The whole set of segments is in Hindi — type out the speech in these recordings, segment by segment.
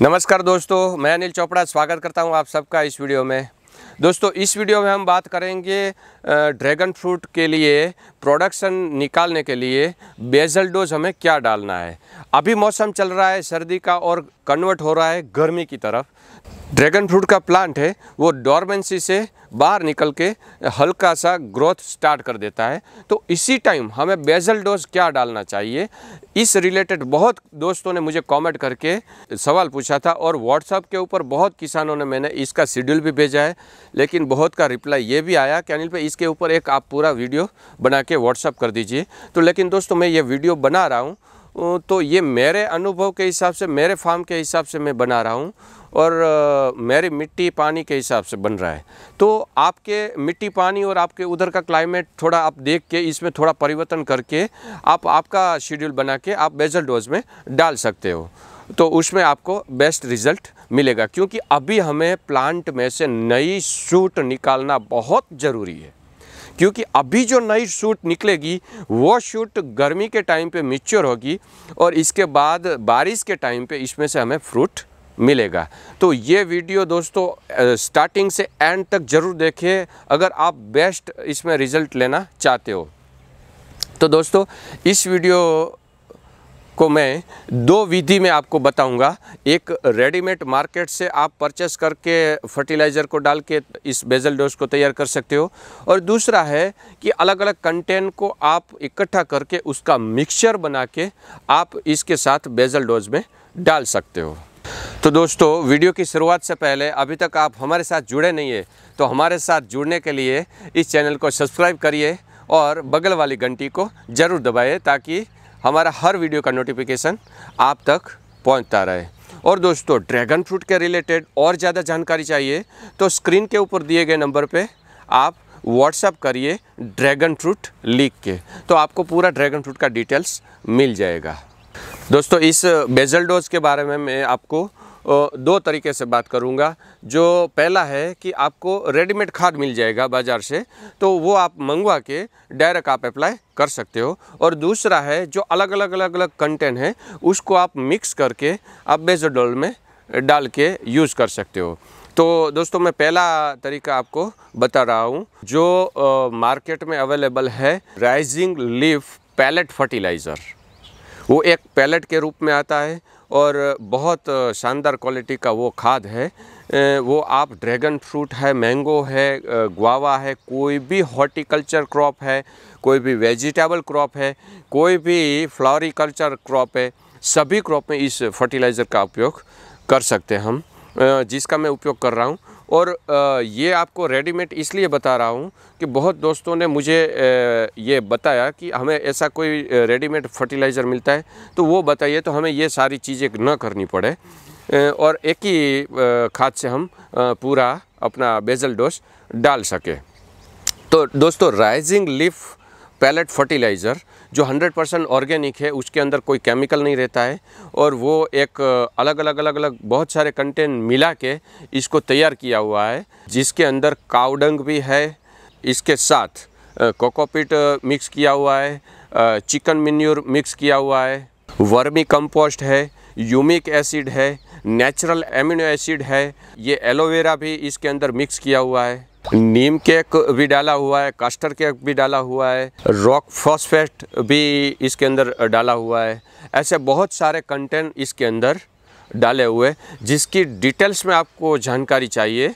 नमस्कार दोस्तों मैं अनिल चोपड़ा स्वागत करता हूं आप सबका इस वीडियो में दोस्तों इस वीडियो में हम बात करेंगे ड्रैगन फ्रूट के लिए प्रोडक्शन निकालने के लिए बेजल डोज हमें क्या डालना है अभी मौसम चल रहा है सर्दी का और कन्वर्ट हो रहा है गर्मी की तरफ ड्रैगन फ्रूट का प्लांट है वो डॉर्मेंसी से बाहर निकल के हल्का सा ग्रोथ स्टार्ट कर देता है तो इसी टाइम हमें बेजल डोज क्या डालना चाहिए इस रिलेटेड बहुत दोस्तों ने मुझे कमेंट करके सवाल पूछा था और व्हाट्सएप के ऊपर बहुत किसानों ने मैंने इसका शेड्यूल भी भेजा है लेकिन बहुत का रिप्लाई ये भी आया कि अनिल पे इसके ऊपर एक आप पूरा वीडियो बना के व्हाट्सअप कर दीजिए तो लेकिन दोस्तों मैं ये वीडियो बना रहा हूँ तो ये मेरे अनुभव के हिसाब से मेरे फार्म के हिसाब से मैं बना रहा हूँ और मेरी मिट्टी पानी के हिसाब से बन रहा है तो आपके मिट्टी पानी और आपके उधर का क्लाइमेट थोड़ा आप देख के इसमें थोड़ा परिवर्तन करके आप आपका शेड्यूल बना के आप बेजल डोज में डाल सकते हो तो उसमें आपको बेस्ट रिज़ल्ट मिलेगा क्योंकि अभी हमें प्लांट में से नई सूट निकालना बहुत ज़रूरी है क्योंकि अभी जो नई शूट निकलेगी वो शूट गर्मी के टाइम पे मिच्योर होगी और इसके बाद बारिश के टाइम पे इसमें से हमें फ्रूट मिलेगा तो ये वीडियो दोस्तों स्टार्टिंग से एंड तक ज़रूर देखिए अगर आप बेस्ट इसमें रिज़ल्ट लेना चाहते हो तो दोस्तों इस वीडियो को मैं दो विधि में आपको बताऊंगा एक रेडीमेड मार्केट से आप परचेस करके फर्टिलाइज़र को डाल के इस बेजल डोज को तैयार कर सकते हो और दूसरा है कि अलग अलग कंटेंट को आप इकट्ठा करके उसका मिक्सचर बना के आप इसके साथ बेजल डोज में डाल सकते हो तो दोस्तों वीडियो की शुरुआत से पहले अभी तक आप हमारे साथ जुड़े नहीं है तो हमारे साथ जुड़ने के लिए इस चैनल को सब्सक्राइब करिए और बगल वाली घंटी को ज़रूर दबाइए ताकि हमारा हर वीडियो का नोटिफिकेशन आप तक पहुंचता रहे और दोस्तों ड्रैगन फ्रूट के रिलेटेड और ज़्यादा जानकारी चाहिए तो स्क्रीन के ऊपर दिए गए नंबर पे आप व्हाट्सअप करिए ड्रैगन फ्रूट लिख के तो आपको पूरा ड्रैगन फ्रूट का डिटेल्स मिल जाएगा दोस्तों इस बेजल डोज के बारे में मैं आपको दो तरीके से बात करूँगा जो पहला है कि आपको रेडीमेड खाद मिल जाएगा बाज़ार से तो वो आप मंगवा के डायरेक्ट आप अप्लाई कर सकते हो और दूसरा है जो अलग अलग अलग अलग कंटेंट है उसको आप मिक्स करके आप बेजोडोल में डाल के यूज़ कर सकते हो तो दोस्तों मैं पहला तरीका आपको बता रहा हूँ जो आ, मार्केट में अवेलेबल है राइजिंग लीफ पैलेट फर्टिलाइज़र वो एक पैलेट के रूप में आता है और बहुत शानदार क्वालिटी का वो खाद है वो आप ड्रैगन फ्रूट है मैंगो है गुआवा है कोई भी हॉर्टिकल्चर क्रॉप है कोई भी वेजिटेबल क्रॉप है कोई भी फ्लोरिकल्चर क्रॉप है सभी क्रॉप में इस फर्टिलाइज़र का उपयोग कर सकते हैं हम जिसका मैं उपयोग कर रहा हूँ और ये आपको रेडीमेड इसलिए बता रहा हूँ कि बहुत दोस्तों ने मुझे ये बताया कि हमें ऐसा कोई रेडीमेड फर्टिलाइज़र मिलता है तो वो बताइए तो हमें ये सारी चीज़ें न करनी पड़े और एक ही खाद से हम पूरा अपना बेजल डोज डाल सके तो दोस्तों राइजिंग लिफ पैलेट फर्टिलाइज़र जो 100 परसेंट ऑर्गेनिक है उसके अंदर कोई केमिकल नहीं रहता है और वो एक अलग अलग अलग अलग बहुत सारे कंटेंट मिला के इसको तैयार किया हुआ है जिसके अंदर कावडंग भी है इसके साथ कोकोपीट मिक्स किया हुआ है चिकन मिन्यूर मिक्स किया हुआ है वर्मी कंपोस्ट है यूमिक एसिड है नेचुरल एमिनो एसिड है ये एलोवेरा भी इसके अंदर मिक्स किया हुआ है नीम केक भी डाला हुआ है कास्टर केक भी डाला हुआ है रॉक फॉस्फेट भी इसके अंदर डाला हुआ है ऐसे बहुत सारे कंटेंट इसके अंदर डाले हुए जिसकी डिटेल्स में आपको जानकारी चाहिए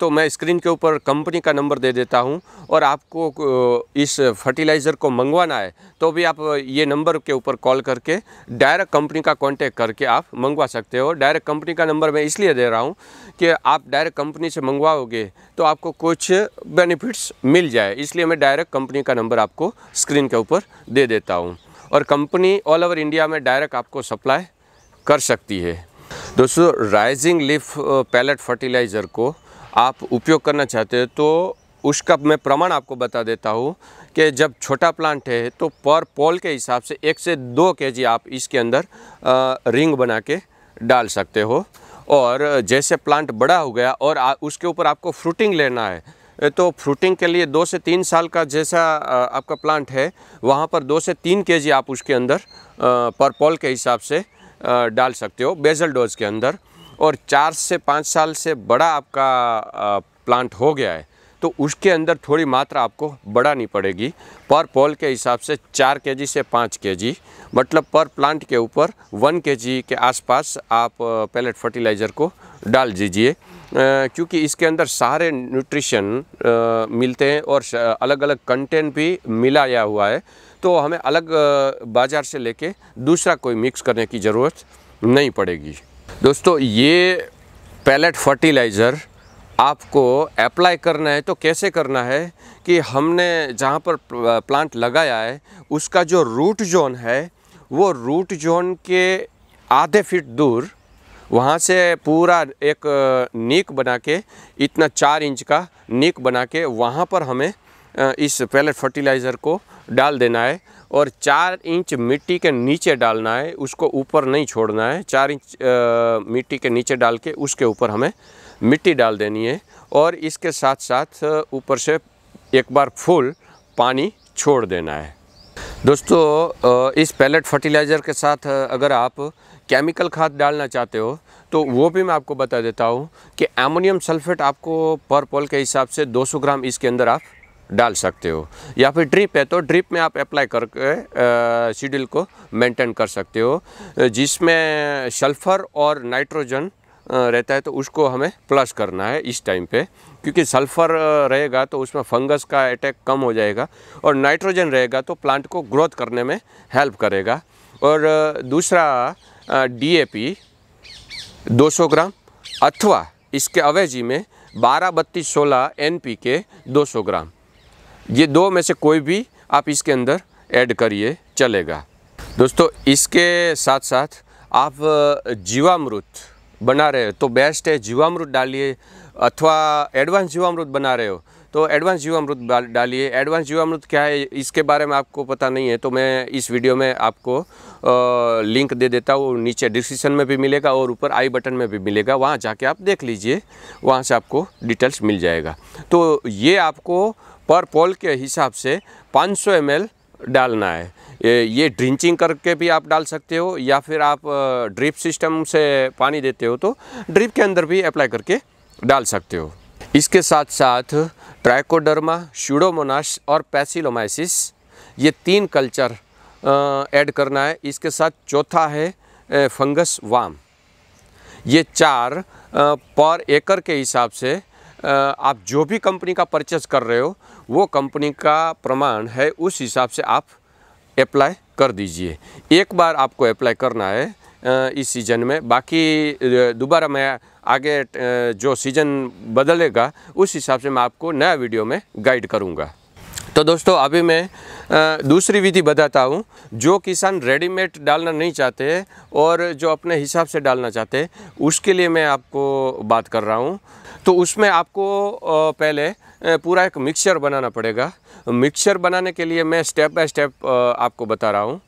तो मैं स्क्रीन के ऊपर कंपनी का नंबर दे देता हूं और आपको इस फर्टिलाइज़र को मंगवाना है तो भी आप ये नंबर के ऊपर कॉल करके डायरेक्ट कंपनी का कांटेक्ट करके आप मंगवा सकते हो डायरेक्ट कंपनी का नंबर मैं इसलिए दे रहा हूँ कि आप डायरेक्ट कंपनी से मंगवाओगे तो आपको कुछ बेनिफिट्स मिल जाए इसलिए मैं डायरेक्ट कंपनी का नंबर आपको स्क्रीन के ऊपर दे देता हूँ और कंपनी ऑल ओवर इंडिया में डायरेक्ट आपको सप्लाई कर सकती है दोस्तों राइजिंग लीफ पैलेट फर्टिलाइज़र को आप उपयोग करना चाहते हैं तो उसका मैं प्रमाण आपको बता देता हूँ कि जब छोटा प्लांट है तो पर पोल के हिसाब से एक से दो के आप इसके अंदर रिंग बना के डाल सकते हो और जैसे प्लांट बड़ा हो गया और उसके ऊपर आपको फ्रूटिंग लेना है तो फ्रूटिंग के लिए दो से तीन साल का जैसा आपका प्लांट है वहाँ पर दो से तीन के आप उसके अंदर पर पोल के हिसाब से डाल सकते हो बेजल डोज के अंदर और चार से पाँच साल से बड़ा आपका प्लांट हो गया है तो उसके अंदर थोड़ी मात्रा आपको बढ़ानी पड़ेगी पर पोल के हिसाब से चार के से पाँच के मतलब पर प्लांट के ऊपर वन के के आसपास आप पैलेट फर्टिलाइज़र को डाल दीजिए क्योंकि इसके अंदर सारे न्यूट्रिशन मिलते हैं और अलग अलग कंटेंट भी मिलाया हुआ है तो हमें अलग बाज़ार से लेके दूसरा कोई मिक्स करने की ज़रूरत नहीं पड़ेगी दोस्तों ये पैलेट फर्टिलाइज़र आपको अप्लाई करना है तो कैसे करना है कि हमने जहाँ पर प्लांट लगाया है उसका जो रूट जोन है वो रूट जोन के आधे फीट दूर वहाँ से पूरा एक नीक बना के इतना चार इंच का नीक बना के वहाँ पर हमें इस पैलेट फर्टिलाइज़र को डाल देना है और चार इंच मिट्टी के नीचे डालना है उसको ऊपर नहीं छोड़ना है चार इंच मिट्टी के नीचे डाल के उसके ऊपर हमें मिट्टी डाल देनी है और इसके साथ साथ ऊपर से एक बार फुल पानी छोड़ देना है दोस्तों इस पैलेट फर्टिलाइज़र के साथ अगर आप केमिकल खाद डालना चाहते हो तो वो भी मैं आपको बता देता हूँ कि एमोनियम सल्फेट आपको पर पोल के हिसाब से 200 ग्राम इसके अंदर आप डाल सकते हो या फिर ड्रिप है तो ड्रिप में आप अप्लाई करके शेड्यूल को मेंटेन कर सकते हो जिसमें सल्फ़र और नाइट्रोजन रहता है तो उसको हमें प्लस करना है इस टाइम पे क्योंकि सल्फ़र रहेगा तो उसमें फंगस का अटैक कम हो जाएगा और नाइट्रोजन रहेगा तो प्लांट को ग्रोथ करने में हेल्प करेगा और दूसरा डीएपी 200 ग्राम अथवा इसके अवेजी में बारह बत्तीस सोलह एन पी के 200 ग्राम ये दो में से कोई भी आप इसके अंदर ऐड करिए चलेगा दोस्तों इसके साथ साथ आप जीवामृत बना रहे हो तो बेस्ट है जीवामृत डालिए अथवा एडवांस जीवामृत बना रहे हो तो एडवांस जीवामृत डालिए एडवांस जीवामृत क्या है इसके बारे में आपको पता नहीं है तो मैं इस वीडियो में आपको आ, लिंक दे देता हूँ नीचे डिस्क्रिप्शन में भी मिलेगा और ऊपर आई बटन में भी मिलेगा वहाँ जाके आप देख लीजिए वहाँ से आपको डिटेल्स मिल जाएगा तो ये आपको पर पोल के हिसाब से 500 सौ डालना है ये ड्रिंचिंग करके भी आप डाल सकते हो या फिर आप ड्रिप सिस्टम से पानी देते हो तो ड्रिप के अंदर भी अप्लाई करके डाल सकते हो इसके साथ साथ ट्राइकोडर्मा शूडोमोनास और पैसिलोमाइसिस ये तीन कल्चर ऐड करना है इसके साथ चौथा है फंगस वाम ये चार पर एकड़ के हिसाब से आप जो भी कंपनी का परचेज कर रहे हो वो कंपनी का प्रमाण है उस हिसाब से आप अप्लाई कर दीजिए एक बार आपको अप्लाई करना है इस सीज़न में बाकी दोबारा मैं आगे जो सीज़न बदलेगा उस हिसाब से मैं आपको नया वीडियो में गाइड करूँगा तो दोस्तों अभी मैं दूसरी विधि बताता हूँ जो किसान रेडीमेड डालना नहीं चाहते और जो अपने हिसाब से डालना चाहते उसके लिए मैं आपको बात कर रहा हूँ तो उसमें आपको पहले पूरा एक मिक्सचर बनाना पड़ेगा मिक्सचर बनाने के लिए मैं स्टेप बाय स्टेप आपको बता रहा हूँ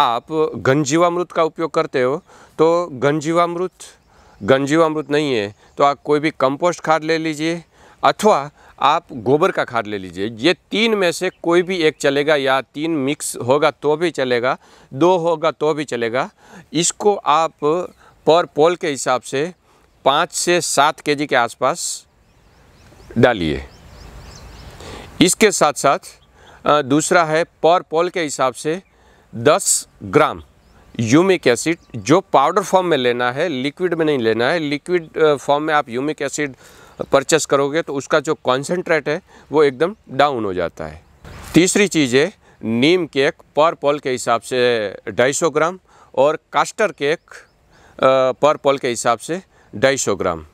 आप गंजीवामृत का उपयोग करते हो तो गंजीवामृत गंजीवामृत नहीं है तो आप कोई भी कंपोस्ट खाद ले लीजिए अथवा आप गोबर का खाद ले लीजिए ये तीन में से कोई भी एक चलेगा या तीन मिक्स होगा तो भी चलेगा दो होगा तो भी चलेगा इसको आप पर पोल के हिसाब से पाँच से सात के के आसपास डालिए इसके साथ साथ दूसरा है पर पोल के हिसाब से दस ग्राम यूमिक एसिड जो पाउडर फॉर्म में लेना है लिक्विड में नहीं लेना है लिक्विड फॉर्म में आप यूमिक एसिड परचेस करोगे तो उसका जो कॉन्सेंट्रेट है वो एकदम डाउन हो जाता है तीसरी चीज़ है नीम केक पर पोल के हिसाब से 250 ग्राम और कास्टर केक पर पोल के हिसाब से ढाई सौ ग्राम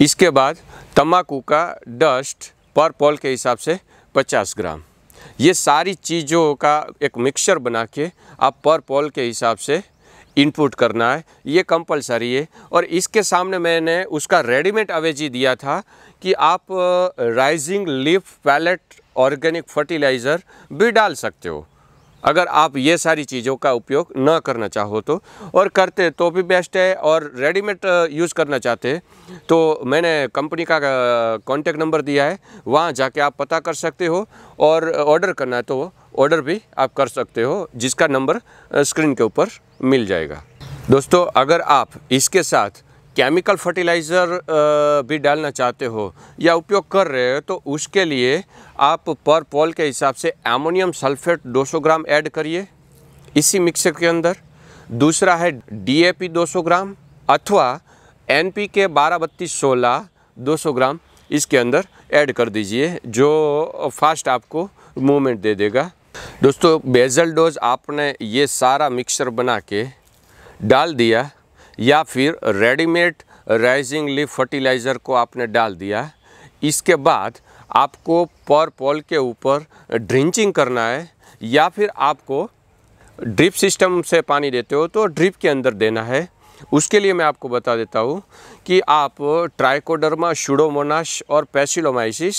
इसके बाद तम्बाकू का डस्ट पर पॉल के हिसाब से 50 ग्राम ये सारी चीज़ों का एक मिक्सचर बना के आप पर पॉल के हिसाब से इनपुट करना है ये कंपलसरी है और इसके सामने मैंने उसका रेडीमेड अवेजी दिया था कि आप rising leaf pellet organic fertiliser भी डाल सकते हो अगर आप ये सारी चीज़ों का उपयोग ना करना चाहो तो और करते तो भी बेस्ट है और रेडीमेड यूज़ uh, करना चाहते तो मैंने कंपनी का कॉन्टेक्ट uh, नंबर दिया है वहाँ जाके आप पता कर सकते हो और ऑर्डर करना है तो ऑर्डर भी आप कर सकते हो जिसका नंबर स्क्रीन uh, के ऊपर मिल जाएगा दोस्तों अगर आप इसके साथ केमिकल फर्टिलाइज़र भी डालना चाहते हो या उपयोग कर रहे हो तो उसके लिए आप पर पॉल के हिसाब से एमोनियम सल्फेट 200 ग्राम ऐड करिए इसी मिक्सर के अंदर दूसरा है डीएपी 200 ग्राम अथवा एनपीके पी बत्तीस सोलह दो ग्राम इसके अंदर ऐड कर दीजिए जो फास्ट आपको मूवमेंट दे देगा दोस्तों बेजल डोज आपने ये सारा मिक्सर बना के डाल दिया या फिर रेडीमेड राइजिंग लिप फर्टिलाइज़र को आपने डाल दिया इसके बाद आपको पर पॉल के ऊपर ड्रिंचिंग करना है या फिर आपको ड्रिप सिस्टम से पानी देते हो तो ड्रिप के अंदर देना है उसके लिए मैं आपको बता देता हूँ कि आप ट्राइकोडर्मा शुडोमोनाश और पैसिलोमाइसिस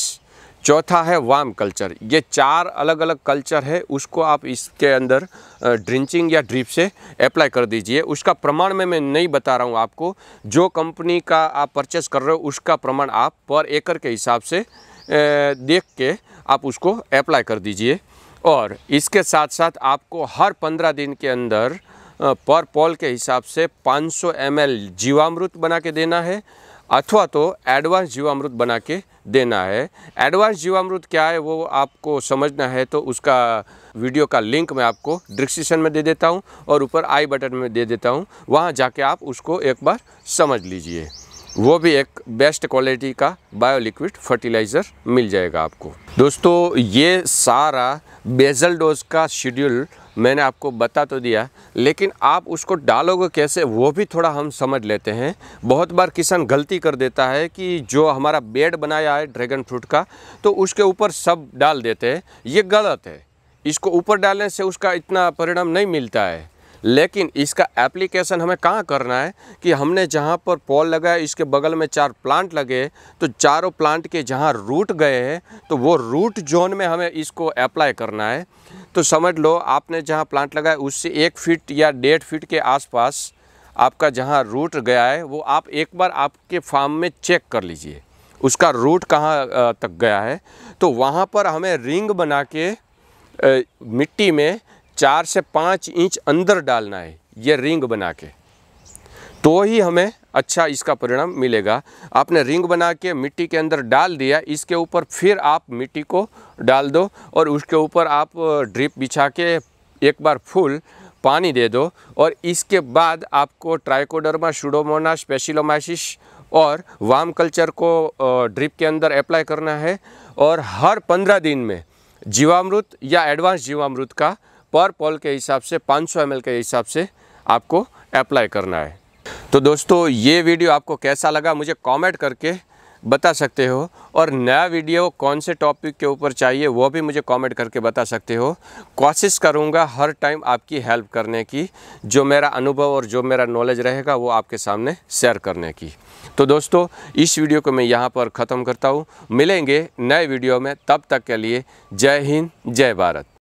चौथा है वाम कल्चर ये चार अलग अलग कल्चर है उसको आप इसके अंदर ड्रिंचिंग या ड्रिप से अप्लाई कर दीजिए उसका प्रमाण में मैं नहीं बता रहा हूँ आपको जो कंपनी का आप परचेस कर रहे हो उसका प्रमाण आप पर एकर के हिसाब से देख के आप उसको अप्लाई कर दीजिए और इसके साथ साथ आपको हर पंद्रह दिन के अंदर पर पॉल के हिसाब से पाँच सौ जीवामृत बना के देना है अथवा तो एडवांस जीवामृत बना के देना है एडवांस जीवामृत क्या है वो आपको समझना है तो उसका वीडियो का लिंक मैं आपको डिस्क्रिप्शन में दे देता हूँ और ऊपर आई बटन में दे देता हूँ वहाँ जाके आप उसको एक बार समझ लीजिए वो भी एक बेस्ट क्वालिटी का बायो लिक्विड फर्टिलाइज़र मिल जाएगा आपको दोस्तों ये सारा बेजल डोज का शेड्यूल मैंने आपको बता तो दिया लेकिन आप उसको डालोगे कैसे वो भी थोड़ा हम समझ लेते हैं बहुत बार किसान गलती कर देता है कि जो हमारा बेड बनाया है ड्रैगन फ्रूट का तो उसके ऊपर सब डाल देते हैं ये गलत है इसको ऊपर डालने से उसका इतना परिणाम नहीं मिलता है लेकिन इसका एप्लीकेशन हमें कहाँ करना है कि हमने जहाँ पर पॉल लगाया इसके बगल में चार प्लांट लगे तो चारों प्लांट के जहाँ रूट गए हैं तो वो रूट जोन में हमें इसको अप्लाई करना है तो समझ लो आपने जहाँ प्लांट लगाया उससे एक फिट या डेढ़ फिट के आसपास आपका जहाँ रूट गया है वो आप एक बार आपके फार्म में चेक कर लीजिए उसका रूट कहाँ तक गया है तो वहाँ पर हमें रिंग बना के मिट्टी में चार से पाँच इंच अंदर डालना है ये रिंग बना के तो ही हमें अच्छा इसका परिणाम मिलेगा आपने रिंग बना के मिट्टी के अंदर डाल दिया इसके ऊपर फिर आप मिट्टी को डाल दो और उसके ऊपर आप ड्रिप बिछा के एक बार फुल पानी दे दो और इसके बाद आपको ट्राइकोडर्मा शुडोमोना स्पेशलोमाइसिस और वाम कल्चर को ड्रिप के अंदर अप्लाई करना है और हर पंद्रह दिन में जीवामृत या एडवांस जीवामृत का पर पॉल के हिसाब से 500 सौ के हिसाब से आपको अप्लाई करना है तो दोस्तों ये वीडियो आपको कैसा लगा मुझे कमेंट करके बता सकते हो और नया वीडियो कौन से टॉपिक के ऊपर चाहिए वो भी मुझे कमेंट करके बता सकते हो कोशिश करूँगा हर टाइम आपकी हेल्प करने की जो मेरा अनुभव और जो मेरा नॉलेज रहेगा वो आपके सामने शेयर करने की तो दोस्तों इस वीडियो को मैं यहाँ पर ख़त्म करता हूँ मिलेंगे नए वीडियो में तब तक के लिए जय हिंद जय भारत